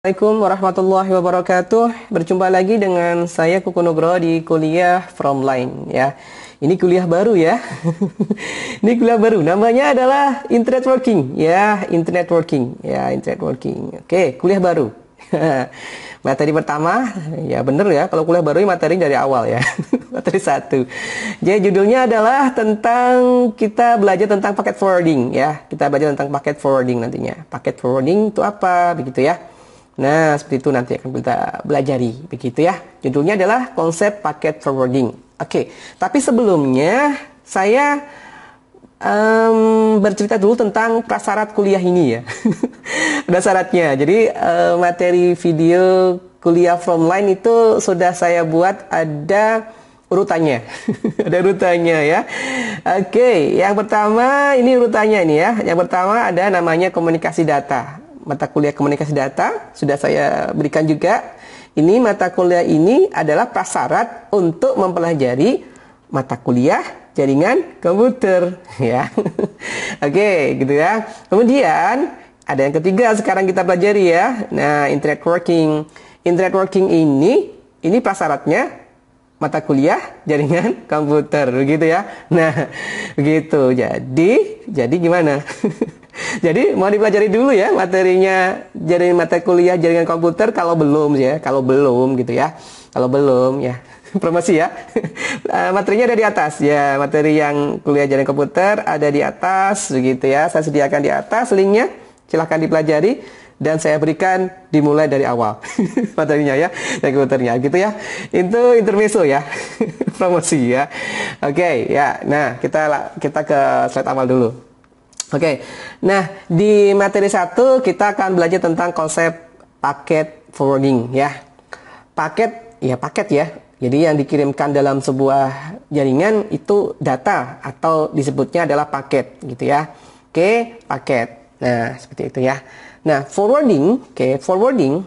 Assalamualaikum warahmatullahi wabarakatuh. Berjumpa lagi dengan saya Kukunugro di kuliah From Line ya. Ini kuliah baru ya. ini kuliah baru. Namanya adalah Internet Working ya, Internet Working ya, Internet Working. Oke, kuliah baru. materi pertama ya bener ya kalau kuliah baru ya materi dari awal ya materi satu jadi judulnya adalah tentang kita belajar tentang packet forwarding ya kita belajar tentang packet forwarding nantinya packet forwarding itu apa begitu ya Nah, seperti itu nanti akan kita belajari, begitu ya. Judulnya adalah konsep paket forwarding. Oke, tapi sebelumnya saya um, bercerita dulu tentang prasyarat kuliah ini ya. prasyaratnya. Jadi uh, materi video kuliah from line itu sudah saya buat ada urutannya. ada urutannya ya. Oke, yang pertama ini urutannya ini ya. Yang pertama ada namanya komunikasi data mata kuliah komunikasi data sudah saya berikan juga. Ini mata kuliah ini adalah prasyarat untuk mempelajari mata kuliah jaringan komputer ya. Oke, okay, gitu ya. Kemudian ada yang ketiga sekarang kita pelajari ya. Nah, internet working. Internet working ini ini prasyaratnya mata kuliah jaringan komputer gitu ya. Nah, begitu. Jadi jadi gimana? Jadi mau dipelajari dulu ya materinya jadi materi kuliah jaringan komputer kalau belum ya, kalau belum gitu ya. Kalau belum ya promosi ya. Eh, materinya ada di atas ya, materi yang kuliah jaringan komputer ada di atas begitu ya. Saya sediakan di atas linknya, silahkan dipelajari dan saya berikan dimulai dari awal materinya ya, yang komputernya gitu ya. Itu intermezzo ya, promosi ya. Oke okay, ya. Nah kita kita ke slide awal dulu. Oke, okay. nah di materi satu kita akan belajar tentang konsep paket forwarding ya. Paket, ya paket ya. Jadi yang dikirimkan dalam sebuah jaringan itu data atau disebutnya adalah paket gitu ya. Oke, okay, paket. Nah, seperti itu ya. Nah, forwarding, oke, okay, forwarding.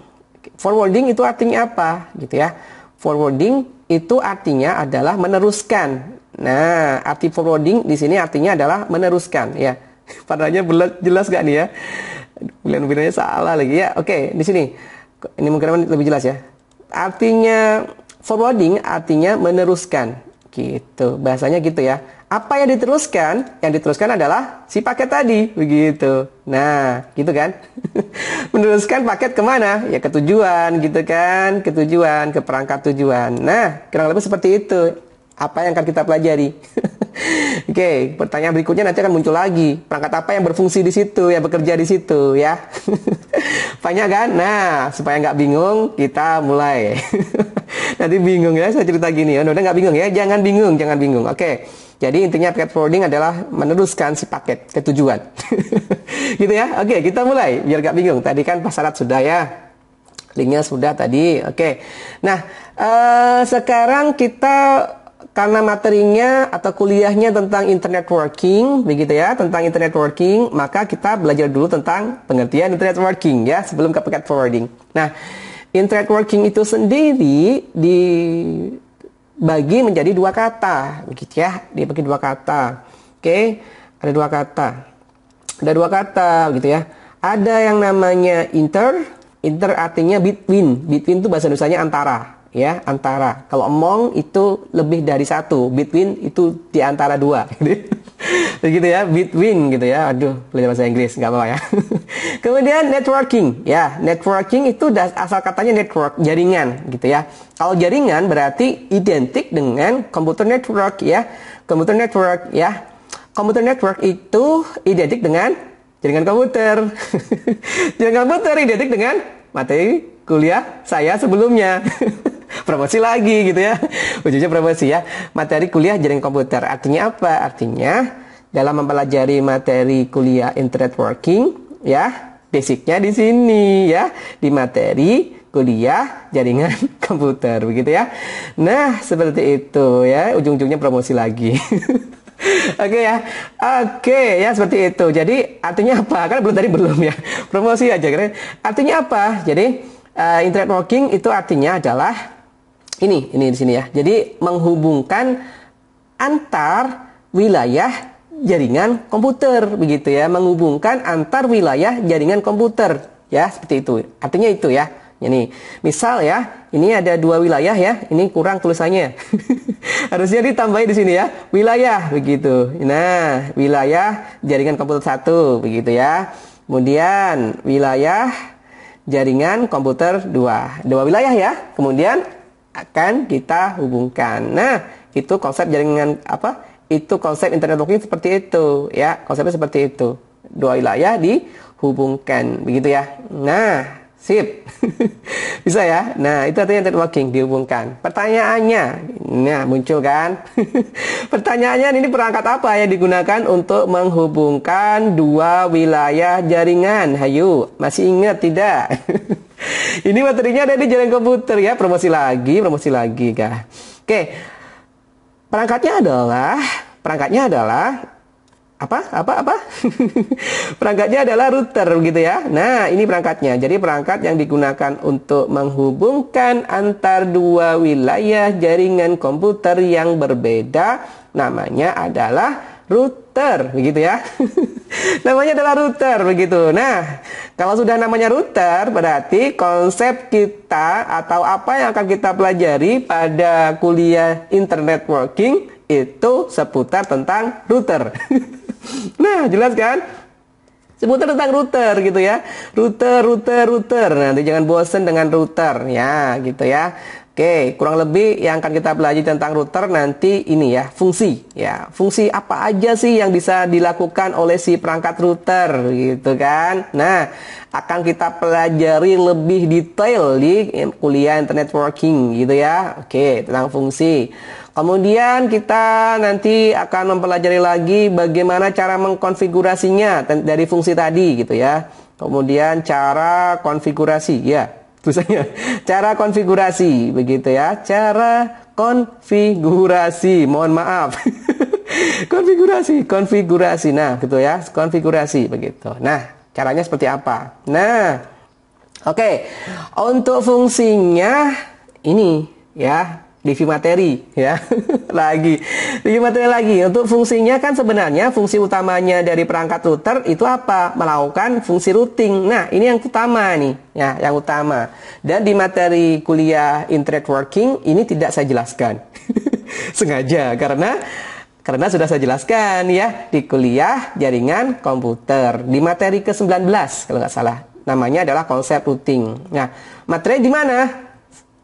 Forwarding itu artinya apa gitu ya. Forwarding itu artinya adalah meneruskan. Nah, arti forwarding di sini artinya adalah meneruskan ya Padanya jelas gak nih ya? Pilihan-pilihannya salah lagi. Ya, oke, okay, di sini. Ini mungkin lebih jelas ya. Artinya forwarding artinya meneruskan. Gitu. Bahasanya gitu ya. Apa yang diteruskan? Yang diteruskan adalah si paket tadi, begitu. Nah, gitu kan? meneruskan paket kemana? Ya ketujuan gitu kan? ketujuan ke perangkat tujuan. Nah, kurang lebih seperti itu apa yang akan kita pelajari. Oke, okay, pertanyaan berikutnya nanti akan muncul lagi. Perangkat apa yang berfungsi di situ, yang bekerja di situ, ya? Banyak kan? Nah, supaya nggak bingung, kita mulai. nanti bingung ya, saya cerita gini. Oh, udah nggak bingung ya? Jangan bingung, jangan bingung. Oke, okay. jadi intinya packet forwarding adalah meneruskan si paket ke tujuan. gitu ya? Oke, okay, kita mulai. Biar nggak bingung. Tadi kan pasarat sudah ya. Linknya sudah tadi. Oke. Okay. Nah, uh, sekarang kita karena materinya atau kuliahnya tentang internet working, begitu ya, tentang internet working, maka kita belajar dulu tentang pengertian internet working ya, sebelum ke paket forwarding. Nah, internet working itu sendiri dibagi menjadi dua kata, begitu ya, dibagi dua kata. Oke, ada dua kata, ada dua kata, begitu ya. Ada yang namanya inter, inter artinya between, between itu bahasa Indonesia antara, ya antara kalau among itu lebih dari satu between itu di antara dua gitu ya between gitu ya aduh belajar bahasa Inggris nggak apa-apa ya kemudian networking ya networking itu asal katanya network jaringan gitu ya kalau jaringan berarti identik dengan komputer network ya komputer network ya komputer network itu identik dengan jaringan komputer jaringan komputer identik dengan materi kuliah saya sebelumnya promosi lagi gitu ya. Ujungnya promosi ya. Materi kuliah jaring komputer. Artinya apa? Artinya dalam mempelajari materi kuliah internet working ya, basicnya di sini ya, di materi kuliah jaringan komputer begitu ya. Nah, seperti itu ya, ujung-ujungnya promosi lagi. Oke okay ya, oke okay, ya seperti itu. Jadi artinya apa? Kan belum tadi belum ya promosi aja kan. Artinya apa? Jadi uh, internet working itu artinya adalah ini, ini di sini ya. Jadi menghubungkan antar wilayah jaringan komputer begitu ya, menghubungkan antar wilayah jaringan komputer ya, seperti itu. Artinya itu ya. Ini misal ya, ini ada dua wilayah ya, ini kurang tulisannya. Harusnya ditambahin di sini ya, wilayah begitu. Nah, wilayah jaringan komputer satu begitu ya. Kemudian wilayah jaringan komputer dua, dua wilayah ya. Kemudian akan kita hubungkan. Nah, itu konsep jaringan apa? Itu konsep internet looking seperti itu ya. Konsepnya seperti itu. Dua wilayah dihubungkan begitu ya. Nah, sip. Bisa ya? Nah, itu artinya internet working dihubungkan. Pertanyaannya, nah muncul kan? Pertanyaannya ini perangkat apa yang digunakan untuk menghubungkan dua wilayah jaringan? Hayu, masih ingat tidak? Ini materinya ada di jalan komputer ya, promosi lagi, promosi lagi, kah? Oke, perangkatnya adalah, perangkatnya adalah apa apa apa perangkatnya adalah router gitu ya nah ini perangkatnya jadi perangkat yang digunakan untuk menghubungkan antar dua wilayah jaringan komputer yang berbeda namanya adalah router begitu ya. namanya adalah router begitu. Nah, kalau sudah namanya router berarti konsep kita atau apa yang akan kita pelajari pada kuliah internet working itu seputar tentang router. nah, jelas kan? Seputar tentang router gitu ya. Router, router, router. Nanti jangan bosen dengan router ya, gitu ya. Oke, kurang lebih yang akan kita pelajari tentang router nanti ini ya, fungsi ya. Fungsi apa aja sih yang bisa dilakukan oleh si perangkat router gitu kan. Nah, akan kita pelajari lebih detail di kuliah internet working gitu ya. Oke, tentang fungsi. Kemudian kita nanti akan mempelajari lagi bagaimana cara mengkonfigurasinya dari fungsi tadi gitu ya. Kemudian cara konfigurasi ya tulisannya cara konfigurasi begitu ya cara konfigurasi mohon maaf konfigurasi konfigurasi nah gitu ya konfigurasi begitu nah caranya seperti apa nah oke okay. untuk fungsinya ini ya DV materi ya lagi DV materi lagi untuk fungsinya kan sebenarnya fungsi utamanya dari perangkat router itu apa melakukan fungsi routing nah ini yang utama nih ya yang utama dan di materi kuliah internet working ini tidak saya jelaskan sengaja karena karena sudah saya jelaskan ya di kuliah jaringan komputer di materi ke-19 kalau nggak salah namanya adalah konsep routing nah materi di mana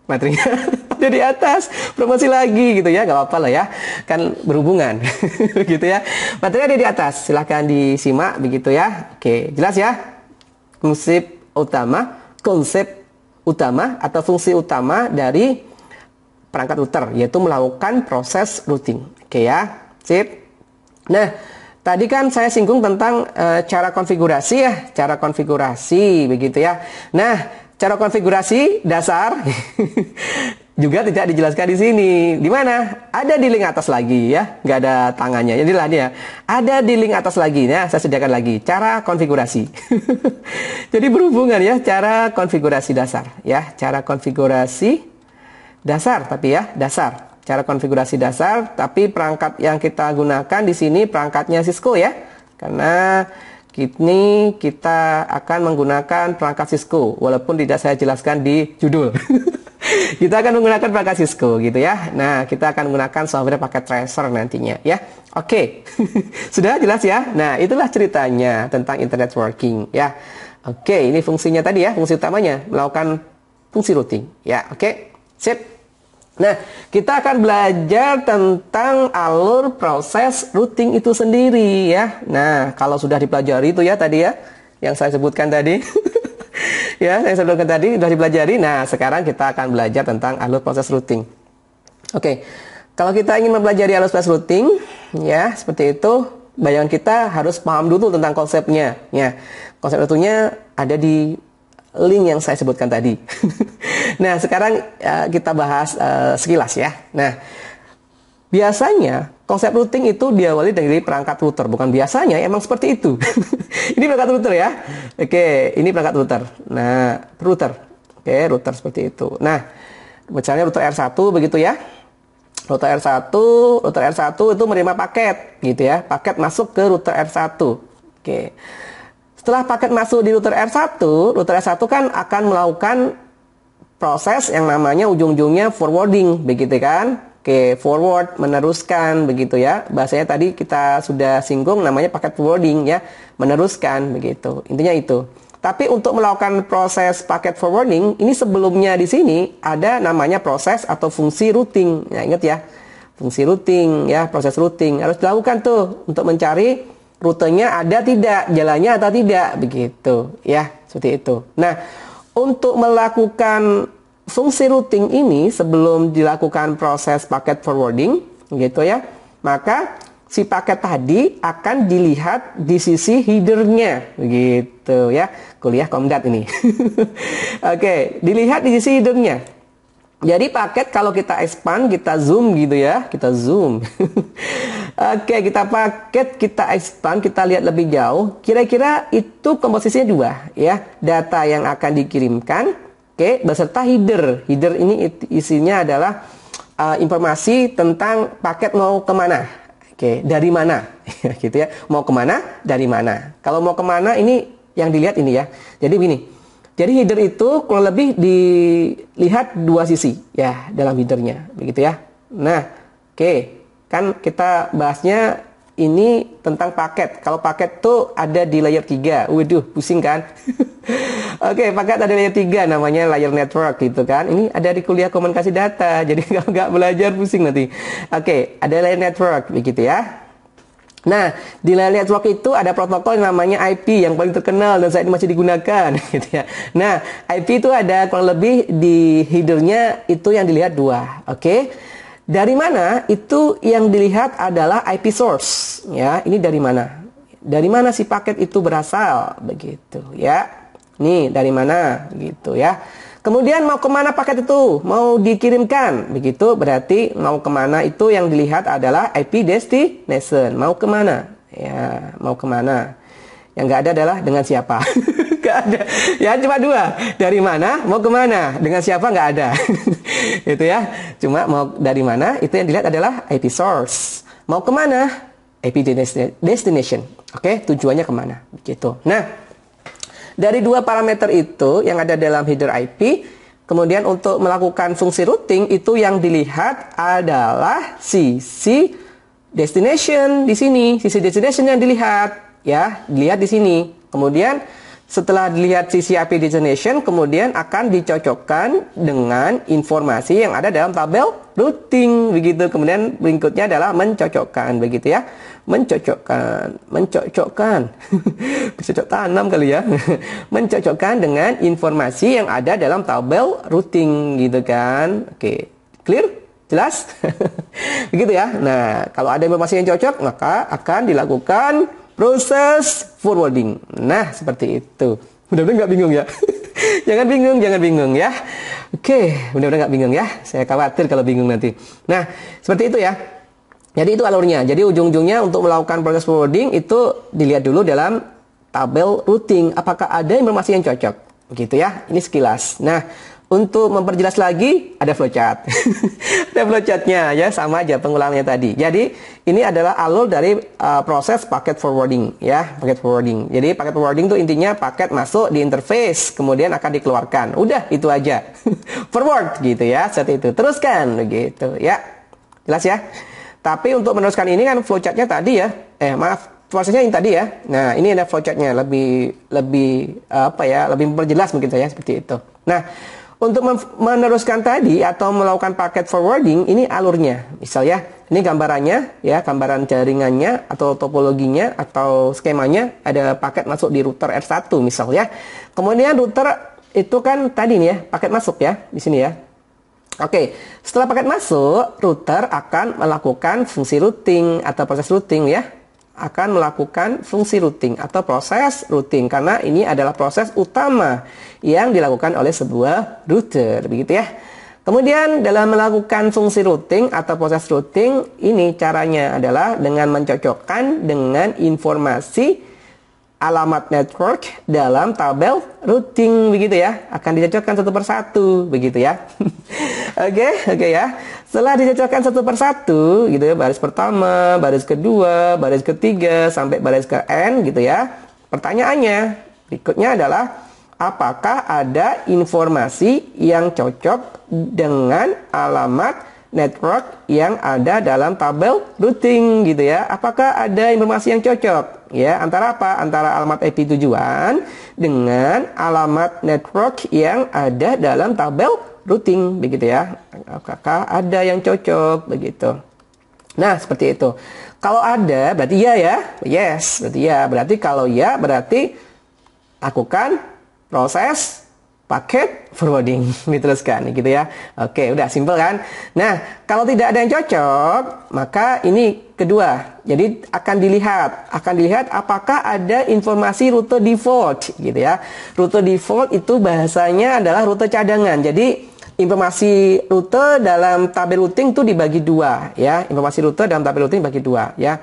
materinya jadi atas promosi lagi gitu ya nggak apa-apa lah ya kan berhubungan gitu ya materinya ada di atas silahkan disimak begitu ya oke jelas ya konsep utama konsep utama atau fungsi utama dari perangkat router yaitu melakukan proses routing oke ya sip nah Tadi kan saya singgung tentang e, cara konfigurasi ya, cara konfigurasi begitu ya. Nah, Cara konfigurasi dasar juga tidak dijelaskan di sini. Di mana? Ada di link atas lagi ya, nggak ada tangannya. Jadi lah dia ya. ada di link atas lagi. Ya, saya sediakan lagi cara konfigurasi. Jadi berhubungan ya cara konfigurasi dasar ya, cara konfigurasi dasar tapi ya dasar. Cara konfigurasi dasar tapi perangkat yang kita gunakan di sini perangkatnya Cisco ya. Karena Kini kita akan menggunakan perangkat Cisco, walaupun tidak saya jelaskan di judul. kita akan menggunakan perangkat Cisco gitu ya. Nah, kita akan menggunakan software paket tracer nantinya ya. Oke. Okay. Sudah jelas ya? Nah, itulah ceritanya tentang internet working ya. Oke, okay, ini fungsinya tadi ya, fungsi utamanya melakukan fungsi routing ya. Oke. Okay. Sip. Nah, kita akan belajar tentang alur proses routing itu sendiri ya. Nah, kalau sudah dipelajari itu ya tadi ya, yang saya sebutkan tadi. ya, yang saya sebutkan tadi sudah dipelajari. Nah, sekarang kita akan belajar tentang alur proses routing. Oke. Kalau kita ingin mempelajari alur proses routing, ya, seperti itu, bayangan kita harus paham dulu tentang konsepnya, ya. Konsep routingnya ada di link yang saya sebutkan tadi. nah, sekarang uh, kita bahas uh, sekilas ya. Nah, biasanya konsep routing itu diawali dari perangkat router, bukan biasanya, emang seperti itu. ini perangkat router ya. Oke, ini perangkat router. Nah, router. Oke, router seperti itu. Nah, misalnya router R1 begitu ya. Router R1, router R1 itu menerima paket gitu ya. Paket masuk ke router R1. Oke. Setelah paket masuk di router r 1 router r 1 kan akan melakukan proses yang namanya ujung-ujungnya forwarding, begitu kan? Oke, forward, meneruskan, begitu ya. Bahasanya tadi kita sudah singgung namanya paket forwarding ya, meneruskan, begitu. Intinya itu. Tapi untuk melakukan proses paket forwarding, ini sebelumnya di sini ada namanya proses atau fungsi routing. Ya, ingat ya, fungsi routing ya, proses routing harus dilakukan tuh untuk mencari rutenya ada tidak, jalannya atau tidak, begitu ya, seperti itu. Nah, untuk melakukan fungsi routing ini sebelum dilakukan proses paket forwarding, gitu ya, maka si paket tadi akan dilihat di sisi headernya, begitu ya, kuliah komdat ini. Oke, dilihat di sisi headernya. Jadi paket kalau kita expand, kita zoom gitu ya, kita zoom. Oke, kita paket, kita expand, kita lihat lebih jauh. Kira-kira itu komposisinya dua ya. Data yang akan dikirimkan, oke, okay, beserta header. Header ini isinya adalah uh, informasi tentang paket mau kemana. Oke, okay, dari mana, gitu ya. Mau kemana, dari mana. Kalau mau kemana ini yang dilihat ini ya. Jadi begini, jadi header itu kurang lebih dilihat dua sisi ya dalam headernya, begitu ya. Nah, oke. Okay kan kita bahasnya ini tentang paket. Kalau paket tuh ada di layer 3. Waduh, pusing kan? Oke, okay, paket ada layer 3 namanya layer network gitu kan. Ini ada di kuliah komunikasi data. Jadi kalau nggak belajar pusing nanti. Oke, okay, ada layer network begitu ya. Nah, di layer network itu ada protokol yang namanya IP yang paling terkenal dan saat ini masih digunakan gitu ya. Nah, IP itu ada kurang lebih di headernya itu yang dilihat dua. Oke. Okay? Dari mana? Itu yang dilihat adalah IP source, ya. Ini dari mana? Dari mana si paket itu berasal, begitu, ya. Nih, dari mana, gitu, ya. Kemudian mau kemana paket itu? Mau dikirimkan, begitu. Berarti mau kemana itu yang dilihat adalah IP destination. Mau kemana? Ya, mau kemana? Yang nggak ada adalah dengan siapa. nggak ada. Ya cuma dua. Dari mana, mau kemana. Dengan siapa nggak ada. itu ya. Cuma mau dari mana, itu yang dilihat adalah IP source. Mau kemana, IP destination. Oke, okay? tujuannya kemana. Begitu. Nah, dari dua parameter itu yang ada dalam header IP, kemudian untuk melakukan fungsi routing itu yang dilihat adalah sisi destination di sini, sisi destination yang dilihat ya dilihat di sini kemudian setelah dilihat sisi API destination kemudian akan dicocokkan dengan informasi yang ada dalam tabel routing begitu kemudian berikutnya adalah mencocokkan begitu ya mencocokkan mencocokkan bercocok tanam kali ya mencocokkan dengan informasi yang ada dalam tabel routing gitu kan oke clear jelas begitu ya nah kalau ada informasi yang cocok maka akan dilakukan proses forwarding. Nah, seperti itu. Mudah-mudahan nggak bingung ya. jangan bingung, jangan bingung ya. Oke, mudah-mudahan nggak bingung ya. Saya khawatir kalau bingung nanti. Nah, seperti itu ya. Jadi itu alurnya. Jadi ujung-ujungnya untuk melakukan proses forwarding itu dilihat dulu dalam tabel routing. Apakah ada informasi yang cocok? Begitu ya. Ini sekilas. Nah, untuk memperjelas lagi, ada flowchart. ada flowchartnya ya, sama aja pengulangannya tadi. Jadi ini adalah alur dari uh, proses paket forwarding ya, paket forwarding. Jadi paket forwarding itu intinya paket masuk di interface, kemudian akan dikeluarkan. Udah itu aja. Forward gitu ya, seperti itu. Teruskan begitu ya. Jelas ya. Tapi untuk meneruskan ini kan flowchartnya tadi ya, eh maaf prosesnya yang tadi ya. Nah, ini ada flowchartnya lebih lebih apa ya, lebih memperjelas mungkin saya seperti itu. Nah, untuk meneruskan tadi atau melakukan paket forwarding ini alurnya. Misal ya, ini gambarannya ya, gambaran jaringannya atau topologinya atau skemanya ada paket masuk di router R1 misal ya. Kemudian router itu kan tadi nih ya, paket masuk ya di sini ya. Oke, setelah paket masuk, router akan melakukan fungsi routing atau proses routing ya akan melakukan fungsi routing atau proses routing karena ini adalah proses utama yang dilakukan oleh sebuah router begitu ya. Kemudian dalam melakukan fungsi routing atau proses routing ini caranya adalah dengan mencocokkan dengan informasi alamat network dalam tabel routing begitu ya akan dicocokkan satu persatu begitu ya oke oke okay, okay ya setelah dicocokkan satu persatu gitu ya baris pertama baris kedua baris ketiga sampai baris ke n gitu ya pertanyaannya berikutnya adalah apakah ada informasi yang cocok dengan alamat network yang ada dalam tabel routing gitu ya. Apakah ada informasi yang cocok ya antara apa? Antara alamat IP tujuan dengan alamat network yang ada dalam tabel routing begitu ya. Apakah ada yang cocok begitu. Nah, seperti itu. Kalau ada berarti ya ya. Yes, berarti ya. Berarti kalau ya berarti lakukan proses paket forwarding diteruskan gitu ya. Oke, udah simple kan? Nah, kalau tidak ada yang cocok, maka ini kedua. Jadi akan dilihat, akan dilihat apakah ada informasi rute default gitu ya. Rute default itu bahasanya adalah rute cadangan. Jadi informasi rute dalam tabel routing itu dibagi dua ya. Informasi rute dalam tabel routing dibagi dua ya.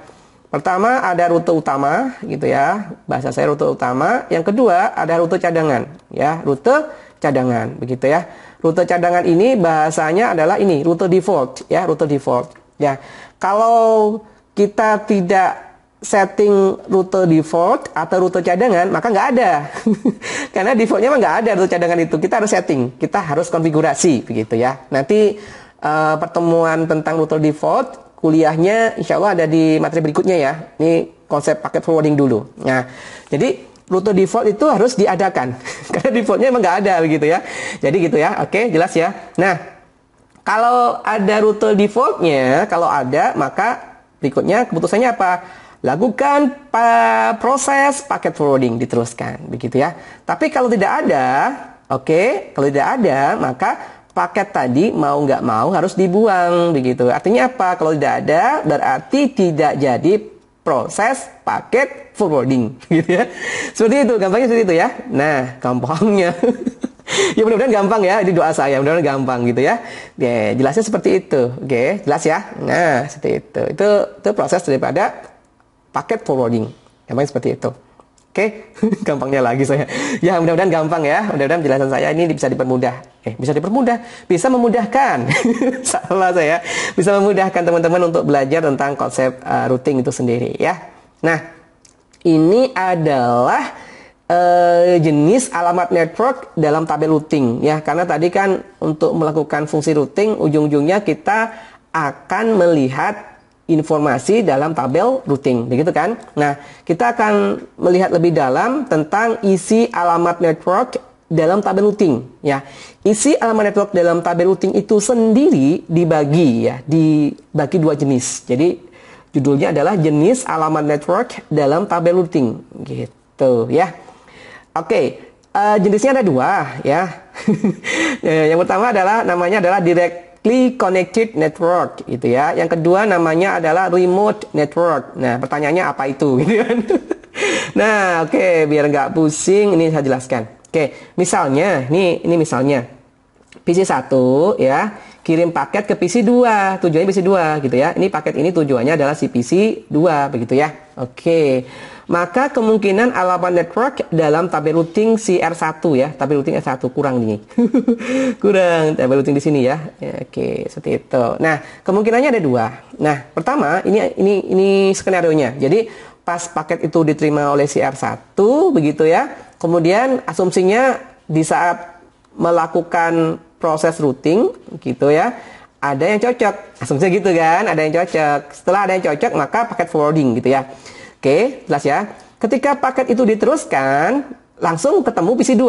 Pertama ada rute utama gitu ya. Bahasa saya rute utama. Yang kedua ada rute cadangan ya, rute cadangan begitu ya. Rute cadangan ini bahasanya adalah ini, rute default ya, rute default. Ya. Kalau kita tidak setting rute default atau rute cadangan maka nggak ada karena defaultnya nggak ada rute cadangan itu kita harus setting kita harus konfigurasi begitu ya nanti uh, pertemuan tentang rute default kuliahnya insya Allah ada di materi berikutnya ya. Ini konsep paket forwarding dulu. Nah, jadi rute default itu harus diadakan. Karena defaultnya emang nggak ada begitu ya. Jadi gitu ya, oke jelas ya. Nah, kalau ada rute defaultnya, kalau ada maka berikutnya keputusannya apa? Lakukan pa proses paket forwarding diteruskan begitu ya. Tapi kalau tidak ada, oke, kalau tidak ada maka paket tadi mau nggak mau harus dibuang begitu. Artinya apa? Kalau tidak ada berarti tidak jadi proses paket forwarding gitu ya. Seperti itu, gampangnya seperti itu ya. Nah, gampangnya. ya mudah-mudahan gampang ya, ini doa saya, mudah-mudahan gampang gitu ya. Oke, jelasnya seperti itu. Oke, jelas ya. Nah, seperti itu. Itu itu proses daripada paket forwarding. Gampangnya seperti itu. Oke, okay? gampangnya lagi saya. Ya, mudah-mudahan gampang ya. Mudah-mudahan penjelasan saya ini bisa dipermudah. Eh, bisa dipermudah, bisa memudahkan. Salah saya. Bisa memudahkan teman-teman untuk belajar tentang konsep uh, routing itu sendiri ya. Nah, ini adalah uh, jenis alamat network dalam tabel routing ya. Karena tadi kan untuk melakukan fungsi routing ujung-ujungnya kita akan melihat informasi dalam tabel routing, begitu kan? Nah, kita akan melihat lebih dalam tentang isi alamat network dalam tabel routing, ya. Isi alamat network dalam tabel routing itu sendiri dibagi, ya, dibagi dua jenis. Jadi judulnya adalah jenis alamat network dalam tabel routing, gitu, ya. Oke. Okay uh, eh, jenisnya ada dua ya. Eh, yang pertama adalah namanya adalah direct connected network gitu ya. Yang kedua namanya adalah remote network. Nah, pertanyaannya apa itu gitu kan. nah, oke, okay, biar nggak pusing ini saya jelaskan. Oke, okay, misalnya ini ini misalnya PC 1 ya, kirim paket ke PC 2, tujuannya PC 2 gitu ya. Ini paket ini tujuannya adalah si PC 2 begitu ya. Oke. Okay maka kemungkinan alamat network dalam tabel routing si R1 ya, tabel routing R1 kurang nih. kurang tabel routing di sini ya. ya. Oke, seperti itu. Nah, kemungkinannya ada dua. Nah, pertama ini ini ini skenario-nya. Jadi pas paket itu diterima oleh si R1 begitu ya. Kemudian asumsinya di saat melakukan proses routing gitu ya ada yang cocok asumsinya gitu kan ada yang cocok setelah ada yang cocok maka paket forwarding gitu ya Oke, jelas ya. Ketika paket itu diteruskan, langsung ketemu PC2.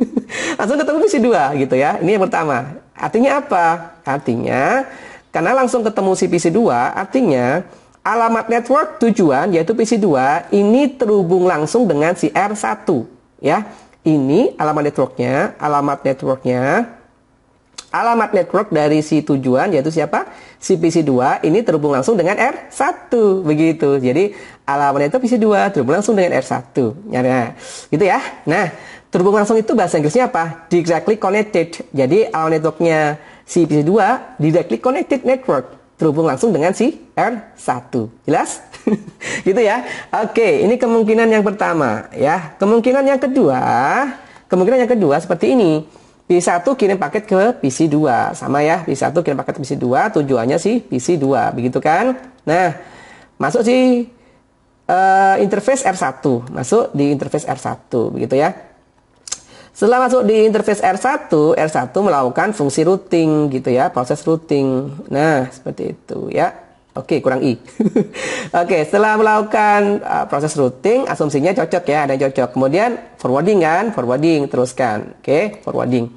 langsung ketemu PC2 gitu ya. Ini yang pertama. Artinya apa? Artinya karena langsung ketemu si PC2, artinya alamat network tujuan yaitu PC2 ini terhubung langsung dengan si R1 ya. Ini alamat networknya, alamat networknya alamat network dari si tujuan yaitu siapa? Si PC2 ini terhubung langsung dengan R1 begitu. Jadi alamat itu PC2 terhubung langsung dengan R1. Ya, nah, gitu ya. Nah, terhubung langsung itu bahasa Inggrisnya apa? Directly connected. Jadi alamat networknya si PC2 directly connected network terhubung langsung dengan si R1. Jelas? gitu ya. Oke, ini kemungkinan yang pertama ya. Kemungkinan yang kedua, kemungkinan yang kedua seperti ini P1 kirim paket ke PC2 sama ya P1 kirim paket ke PC2 tujuannya sih PC2 begitu kan nah masuk sih uh, interface R1 masuk di interface R1 begitu ya setelah masuk di interface R1 R1 melakukan fungsi routing gitu ya proses routing nah seperti itu ya Oke, okay, kurang i. Oke, okay, setelah melakukan uh, proses routing, asumsinya cocok ya, ada yang cocok. Kemudian forwarding kan, forwarding teruskan. Oke, okay, forwarding.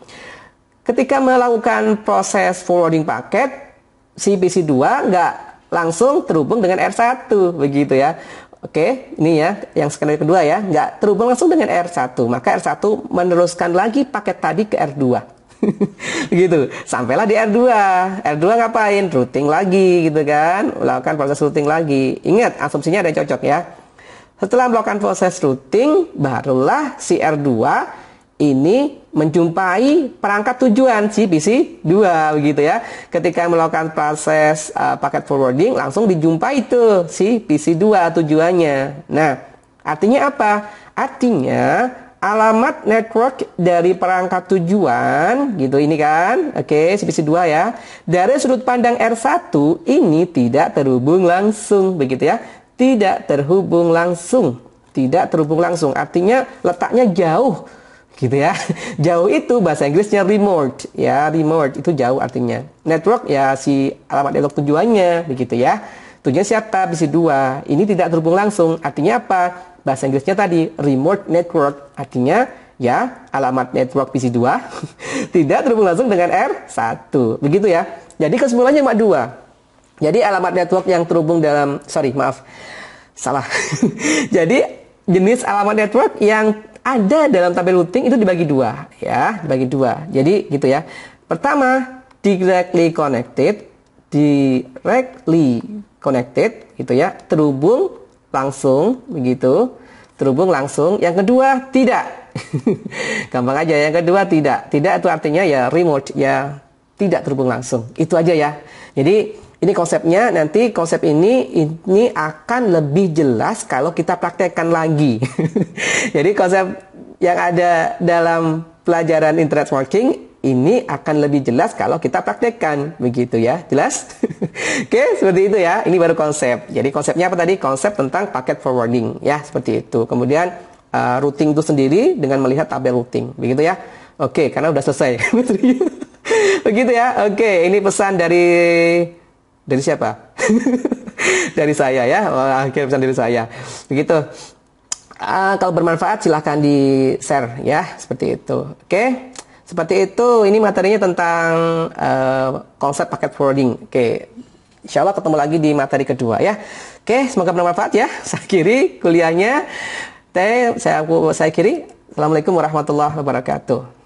Ketika melakukan proses forwarding paket, si PC2 nggak langsung terhubung dengan R1 begitu ya. Oke, okay, ini ya yang skenario kedua ya, nggak terhubung langsung dengan R1. Maka R1 meneruskan lagi paket tadi ke R2. gitu sampailah di R2 R2 ngapain routing lagi gitu kan melakukan proses routing lagi ingat asumsinya ada cocok ya setelah melakukan proses routing barulah si R2 ini menjumpai perangkat tujuan si PC2 begitu ya ketika melakukan proses uh, paket forwarding langsung dijumpai itu si PC2 tujuannya nah artinya apa artinya alamat network dari perangkat tujuan gitu ini kan oke sisi 2 ya dari sudut pandang R1 ini tidak terhubung langsung begitu ya tidak terhubung langsung tidak terhubung langsung artinya letaknya jauh gitu ya jauh itu bahasa Inggrisnya remote ya remote itu jauh artinya network ya si alamat network tujuannya begitu ya tujuannya siapa PC2 ini tidak terhubung langsung artinya apa bahasa Inggrisnya tadi remote network artinya ya alamat network PC2 tidak terhubung langsung dengan R1 begitu ya jadi kesimpulannya cuma dua jadi alamat network yang terhubung dalam sorry maaf salah jadi jenis alamat network yang ada dalam tabel routing itu dibagi dua ya dibagi dua jadi gitu ya pertama directly connected directly connected gitu ya terhubung langsung begitu terhubung langsung yang kedua tidak gampang aja yang kedua tidak tidak itu artinya ya remote ya tidak terhubung langsung itu aja ya jadi ini konsepnya nanti konsep ini ini akan lebih jelas kalau kita praktekkan lagi jadi konsep yang ada dalam pelajaran internet working ini akan lebih jelas kalau kita praktekkan begitu ya jelas oke seperti itu ya ini baru konsep jadi konsepnya apa tadi konsep tentang paket forwarding ya seperti itu kemudian uh, routing itu sendiri dengan melihat tabel routing begitu ya oke karena udah selesai begitu ya oke ini pesan dari dari siapa dari saya ya akhir pesan dari saya begitu uh, kalau bermanfaat silahkan di share ya seperti itu oke seperti itu, ini materinya tentang uh, konsep paket forwarding. Oke, insya Allah ketemu lagi di materi kedua ya. Oke, semoga bermanfaat ya. Saya kiri kuliahnya. Teh, saya aku saya kiri. Assalamualaikum warahmatullahi wabarakatuh.